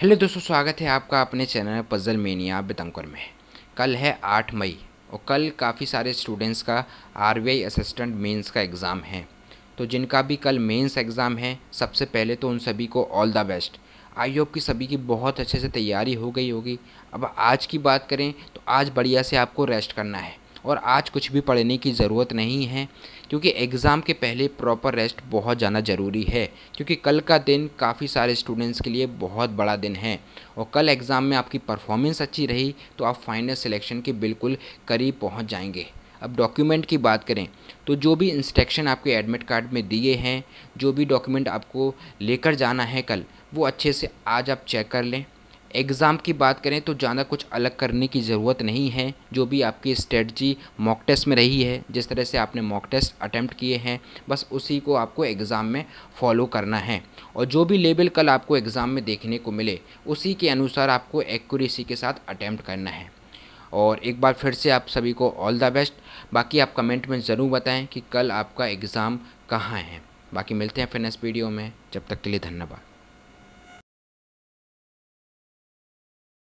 hello दोस्तों स्वागत है आपका अपने चैनल पजल मेनिया बेतमकुर में कल है आठ मई और कल काफ़ी सारे स्टूडेंट्स का आर असिस्टेंट मेंस का एग्ज़ाम है तो जिनका भी कल मेंस एग्ज़ाम है सबसे पहले तो उन सभी को all the best I hope की सभी की बहुत अच्छे से तैयारी हो गई होगी अब आज की बात करें तो आज बढ़िया से आपको रेस्ट करना है और आज कुछ भी पढ़ने की ज़रूरत नहीं है क्योंकि एग्ज़ाम के पहले प्रॉपर रेस्ट बहुत जाना ज़रूरी है क्योंकि कल का दिन काफ़ी सारे स्टूडेंट्स के लिए बहुत बड़ा दिन है और कल एग्ज़ाम में आपकी परफॉर्मेंस अच्छी रही तो आप फाइनल सिलेक्शन के बिल्कुल करीब पहुँच जाएंगे अब डॉक्यूमेंट की बात करें तो जो भी इंस्ट्रक्शन आपके एडमिट कार्ड में दिए हैं जो भी डॉक्यूमेंट आपको लेकर जाना है कल वो अच्छे से आज आप चेक कर लें एग्ज़ाम की बात करें तो ज़्यादा कुछ अलग करने की ज़रूरत नहीं है जो भी आपकी स्ट्रेटजी मॉक टेस्ट में रही है जिस तरह से आपने मॉक टेस्ट अटैम्प्ट किए हैं बस उसी को आपको एग्ज़ाम में फॉलो करना है और जो भी लेबल कल आपको एग्ज़ाम में देखने को मिले उसी के अनुसार आपको एक्यूरेसी के साथ अटैम्प्ट करना है और एक बार फिर से आप सभी को ऑल द बेस्ट बाकी आप कमेंट में ज़रूर बताएं कि कल आपका एग्ज़ाम कहाँ है बाकी मिलते हैं फिर नेक्स्ट वीडियो में जब तक के लिए धन्यवाद